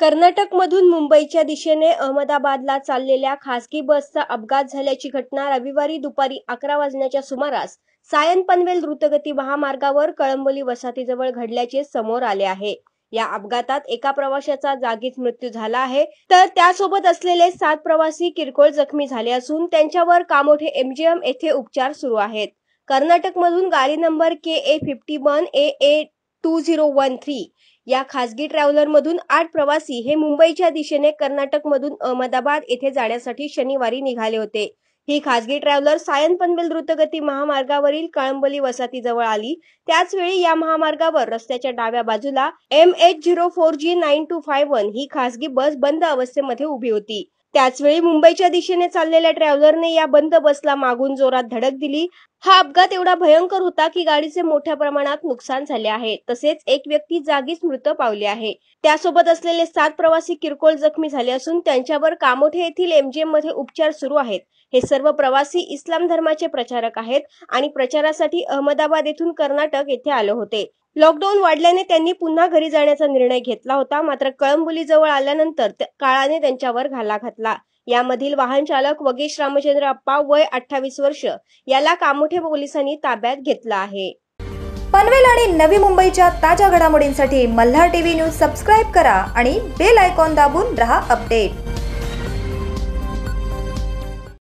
कर्नाटकमधून मुंबईच्या दिशेने अहमदाबादला चाललेल्या खासगी बसचा अपघात झाल्याची घटना रविवारी दुपारी अकरा वाजण्याच्या सुमारास सायन पनवेल द्रुतगती महामार्गावर कळंबोली वसाहतीजवळ घडल्याचे समोर आले आहे या अपघातात एका प्रवाशाचा जागीच मृत्यू झाला आहे तर त्यासोबत असलेले सात प्रवासी किरकोळ जखमी झाले असून त्यांच्यावर कामोठे एमजीएम येथे उपचार सुरू आहेत कर्नाटकमधून गाडी number K A fifty one A two zero one three या खासगी ट्रॅव्हलरमधून आठ प्रवासी हे मुंबईच्या दिशेने कर्नाटकमधून अहमदाबाद येथे जाण्यासाठी शनिवारी निघाले होते ही खासगी ट्रॅव्हलर सायन पनवेल द्रुतगती महामार्गावरील कळंबली वसाहतीजवळ आली त्याचवेळी या महामार्गावर रस्त्याच्या डाव्या बाजूला M H zero four G nine two five one ही खासगी बस बंद अवस्थेमध्ये उभी होती त्याचवेळी मुंबईच्या दिशेने चाललेल्या ट्रॅव्हलरने या बंद बसला मागून जोरात धडक दिली हा अपघात एवढा भयंकर होता की गाडीचे मोठ्या प्रमाणात नुकसान झाले आहे तसेच एक व्यक्ती जागीच मृत पावले आहे त्यासोबत असलेले सात प्रवासी किरकोळ जखमी झाले असून त्यांच्यावर कामोठे येथील एमजीएम मध्ये उपचार सुरू आहेत हे सर्व प्रवासी इस्लाम धर्माचे प्रचारक आहेत आणि प्रचारासाठी अहमदाबाद येथून कर्नाटक येथे आले होते लॉकडाऊन वाढल्याने त्यांनी पुन्हा घरी जाण्याचा निर्णय घेतला होता मात्र कळंबुली जवळ आल्यानंतर काळाने त्यांच्यावर घाला घातला यामधील वाहन चालक वगेश रामचंद्र अप्पा वय अठ्ठावीस वर्ष याला कामोठे पोलिसांनी ताब्यात घेतला आहे पनवेल आणि नवी मुंबईच्या ताज्या घडामोडींसाठी मल्हार टीव्ही न्यूज सबस्क्राईब करा आणि बेल आयकॉन दाबून रहा अपडेट